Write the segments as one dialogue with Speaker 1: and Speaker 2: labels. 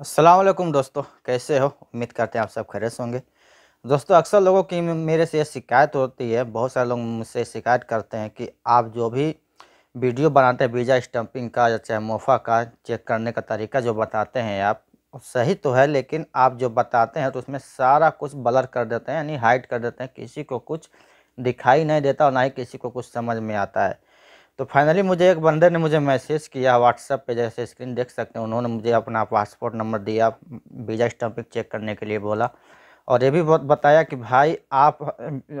Speaker 1: असलकुम दोस्तों कैसे हो उम्मीद करते हैं आप सब खरे होंगे दोस्तों अक्सर लोगों की मेरे से ये शिकायत होती है बहुत सारे लोग मुझसे शिकायत करते हैं कि आप जो भी वीडियो बनाते हैं वीज़ा स्टम्पिंग का या चाहे मुफा का चेक करने का तरीका जो बताते हैं आप सही तो है लेकिन आप जो बताते हैं तो उसमें सारा कुछ ब्लर कर देते हैं यानी हाइड कर देते हैं किसी को कुछ दिखाई नहीं देता और ना ही किसी को कुछ समझ में आता है तो फाइनली मुझे एक बंदे ने मुझे मैसेज किया व्हाट्सएप पे जैसे स्क्रीन देख सकते हैं उन्होंने मुझे अपना पासपोर्ट नंबर दिया वीज़ा स्टम्पिंग चेक करने के लिए बोला और ये भी बहुत बताया कि भाई आप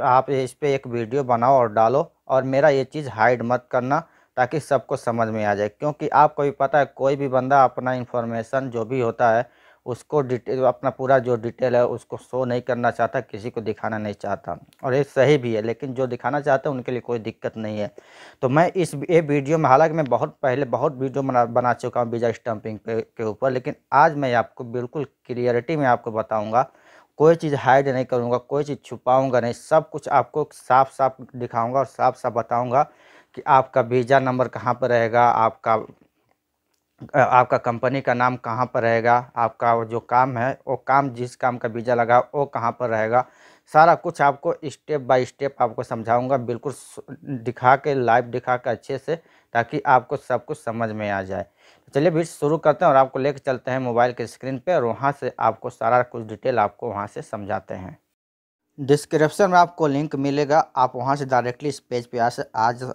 Speaker 1: आप इस पर एक वीडियो बनाओ और डालो और मेरा ये चीज़ हाइड मत करना ताकि सबको समझ में आ जाए क्योंकि आपको भी पता है कोई भी बंदा अपना इन्फॉर्मेशन जो भी होता है उसको डिटेल अपना पूरा जो डिटेल है उसको शो नहीं करना चाहता किसी को दिखाना नहीं चाहता और ये सही भी है लेकिन जो दिखाना चाहते हैं उनके लिए कोई दिक्कत नहीं है तो मैं इस ये वीडियो में हालांकि मैं बहुत पहले बहुत वीडियो बना बना चुका हूँ वीज़ा स्टम्पिंग के ऊपर लेकिन आज मैं आपको बिल्कुल क्लियरिटी में आपको बताऊँगा कोई चीज़ हाइड नहीं करूँगा कोई चीज़ छुपाऊँगा नहीं सब कुछ आपको साफ साफ दिखाऊँगा और साफ साफ बताऊँगा कि आपका वीज़ा नंबर कहाँ पर रहेगा आपका आपका कंपनी का नाम कहाँ पर रहेगा आपका जो काम है वो काम जिस काम का वीज़ा लगा वो कहाँ पर रहेगा सारा कुछ आपको स्टेप बाय स्टेप आपको समझाऊंगा बिल्कुल दिखा के लाइव दिखा के अच्छे से ताकि आपको सब कुछ समझ में आ जाए चलिए भी शुरू करते हैं और आपको लेकर चलते हैं मोबाइल के स्क्रीन पे और वहाँ से आपको सारा कुछ डिटेल आपको वहाँ से समझाते हैं डिस्क्रिप्शन में आपको लिंक मिलेगा आप वहाँ से डायरेक्टली इस पेज पे आ,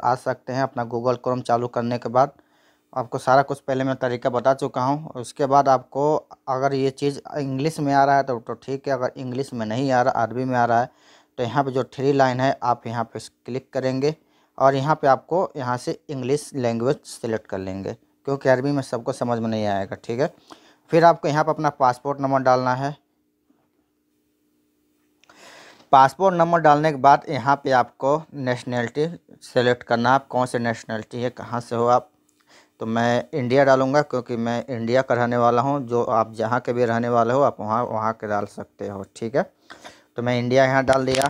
Speaker 1: आ सकते हैं अपना गूगल क्रोम चालू करने के बाद आपको सारा कुछ पहले मैं तरीका बता चुका हूँ उसके बाद आपको अगर ये चीज़ इंग्लिश में आ रहा है तो तो ठीक है अगर इंग्लिश में नहीं आ रहा अरबी में आ रहा है तो यहाँ पे जो थ्री लाइन है आप यहाँ पे क्लिक करेंगे और यहाँ पे आपको यहाँ से इंग्लिश लैंग्वेज सेलेक्ट कर लेंगे क्योंकि अरबी में सबको समझ में नहीं आएगा ठीक है फिर आपको यहाँ पर अपना पासपोर्ट नंबर डालना है पासपोर्ट नंबर डालने के बाद यहाँ पे आपको नेशनैलिटी सेलेक्ट करना आप कौन से नेशनैलिटी है कहाँ से हो आप तो मैं इंडिया डालूँगा क्योंकि मैं इंडिया का रहने वाला हूँ जो आप जहाँ के भी रहने वाले हो आप वहाँ वहाँ के डाल सकते हो ठीक है तो मैं इंडिया यहाँ डाल दिया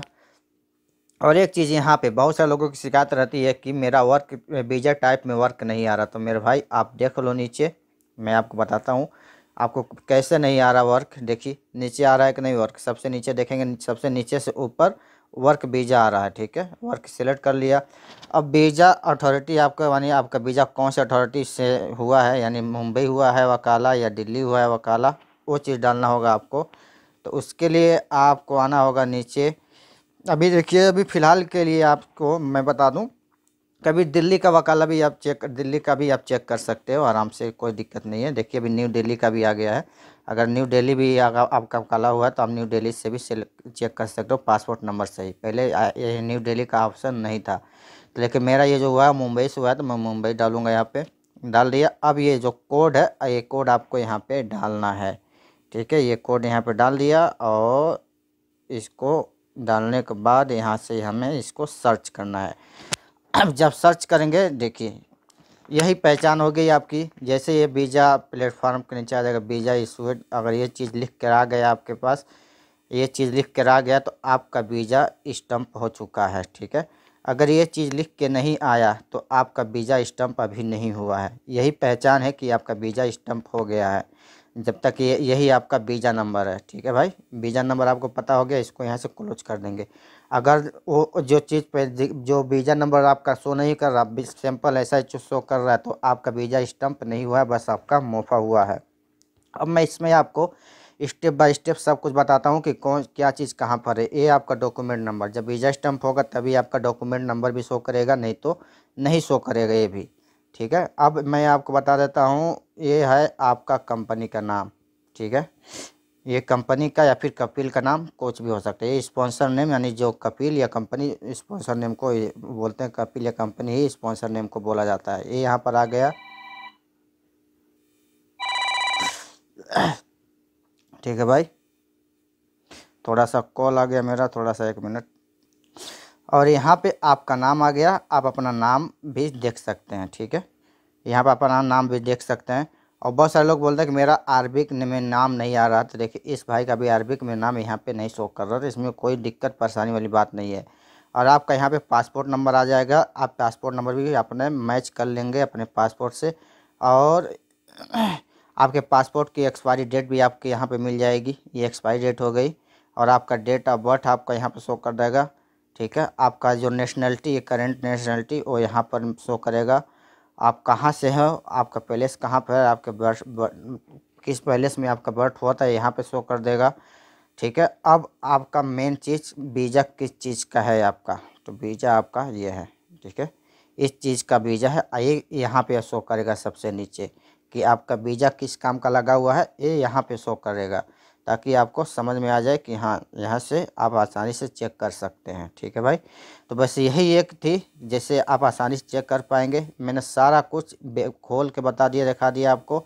Speaker 1: और एक चीज़ यहाँ पे बहुत सारे लोगों की शिकायत रहती है कि मेरा वर्क वीज़ा टाइप में वर्क नहीं आ रहा तो मेरे भाई आप देख लो नीचे मैं आपको बताता हूँ आपको कैसे नहीं आ रहा वर्क देखिए नीचे आ रहा है कि नहीं वर्क सबसे नीचे देखेंगे सबसे नीचे से ऊपर वर्क वीज़ा आ रहा है ठीक है वर्क सेलेक्ट कर लिया अब वीज़ा अथॉरिटी आपका यानी आपका वीज़ा कौन से अथॉरिटी से हुआ है यानी मुंबई हुआ है वकाला या दिल्ली हुआ है वकाला वो चीज़ डालना होगा आपको तो उसके लिए आपको आना होगा नीचे अभी देखिए अभी फ़िलहाल के लिए आपको मैं बता दूँ कभी दिल्ली का वकाला भी आप चेक दिल्ली का भी आप चेक कर सकते हो आराम से कोई दिक्कत नहीं है देखिए अभी न्यू दिल्ली का भी आ गया है अगर न्यू दिल्ली भी अगर आपका वकाला हुआ है तो आप न्यू दिल्ली से भी चेक कर सकते हो पासपोर्ट नंबर से ही पहले ये न्यू दिल्ली का ऑप्शन नहीं था तो लेकिन मेरा ये जो हुआ है मुंबई से हुआ है तो मैं मुंबई डालूंगा यहाँ पर डाल दिया अब ये जो कोड है ये कोड आपको यहाँ पर डालना है ठीक है ये कोड यहाँ पर डाल दिया और इसको डालने के बाद यहाँ से हमें इसको सर्च करना है अब जब सर्च करेंगे देखिए यही पहचान हो गई आपकी जैसे ये वीज़ा प्लेटफॉर्म के नीचे आ जाएगा वीज़ा इशू अगर ये चीज़ लिख कर आ गया आपके पास ये चीज़ लिख कर आ गया तो आपका वीज़ा स्टम्प हो चुका है ठीक है अगर ये चीज़ लिख के नहीं आया तो आपका वीज़ा स्टम्प अभी नहीं हुआ है यही पहचान है कि आपका वीज़ा स्टम्प हो गया है जब तक ये यही आपका बीजा नंबर है ठीक है भाई बीजा नंबर आपको पता हो गया इसको यहाँ से क्लोज कर देंगे अगर वो जो चीज़ पे जो बीजा नंबर आपका शो नहीं कर रहा सैंपल ऐसा ही शो कर रहा है तो आपका बीजा स्टम्प नहीं हुआ है बस आपका मुफा हुआ है अब मैं इसमें आपको स्टेप बाय स्टेप सब कुछ बताता हूँ कि कौन क्या चीज़ कहाँ पर है ये आपका डॉक्यूमेंट नंबर जब वीज़ा स्टम्प होगा तभी आपका डॉक्यूमेंट नंबर भी शो करेगा नहीं तो नहीं शो करेगा ये भी ठीक है अब मैं आपको बता देता हूँ ये है आपका कंपनी का नाम ठीक है ये कंपनी का या फिर कपिल का नाम कोच भी हो सकता है ये स्पॉन्सर नेम यानी जो कपिल या कंपनी स्पॉन्सर नेम को बोलते हैं कपिल या कंपनी ही स्पॉन्सर नेम को बोला जाता है ये यहाँ पर आ गया ठीक है भाई थोड़ा सा कॉल आ गया मेरा थोड़ा सा एक मिनट और यहाँ पे आपका नाम आ गया आप अपना नाम भी देख सकते हैं ठीक है यहाँ पर अपना नाम भी देख सकते हैं और बहुत सारे लोग बोलते हैं कि मेरा आरबिक में नाम नहीं आ रहा था तो देखिए इस भाई का भी आरबिक में नाम यहाँ पे नहीं शो कर रहा था तो इसमें कोई दिक्कत परेशानी वाली बात नहीं है और आपका यहाँ पे पासपोर्ट नंबर आ जाएगा आप पासपोर्ट नंबर भी अपने मैच कर लेंगे अपने पासपोर्ट से और आपके पासपोर्ट की एक्सपायरी डेट भी आपके यहाँ पर मिल जाएगी ये एक्सपायरी डेट हो गई और आपका डेट ऑफ बर्थ आपका यहाँ पर शो कर देगा ठीक है आपका जो नेशनलिटी है करेंट नेशनलिटी वो यहाँ पर शो करेगा आप कहाँ से हो आपका पैलेस कहाँ पर है आपके बर्थ किस पैलेस में आपका बर्थ हुआ था यहाँ पे शो कर देगा ठीक है अब आपका मेन चीज़ वीज़ा किस चीज़ का है आपका तो वीज़ा आपका ये है ठीक है इस चीज़ का वीज़ा है ये यहाँ पे शो करेगा सबसे नीचे कि आपका वीज़ा किस काम का लगा हुआ है ये यहाँ पे शो करेगा ताकि आपको समझ में आ जाए कि हाँ यहाँ से आप आसानी से चेक कर सकते हैं ठीक है भाई तो बस यही एक थी जैसे आप आसानी से चेक कर पाएंगे मैंने सारा कुछ खोल के बता दिया दिखा दिया आपको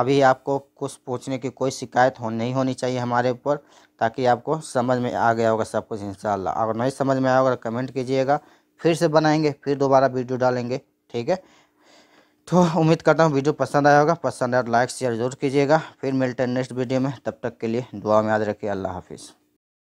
Speaker 1: अभी आपको कुछ पूछने की कोई शिकायत हो नहीं होनी चाहिए हमारे ऊपर ताकि आपको समझ में आ गया होगा सब कुछ इन अगर नहीं समझ में आया होगा तो कमेंट कीजिएगा फिर से बनाएंगे फिर दोबारा वीडियो डालेंगे ठीक है तो उम्मीद करता हूँ वीडियो पसंद आया होगा पसंद आया तो लाइक शेयर जरूर कीजिएगा फिर मिलते हैं नेक्स्ट वीडियो में तब तक के लिए दुआ में याद रखिए अल्लाह हाफिज़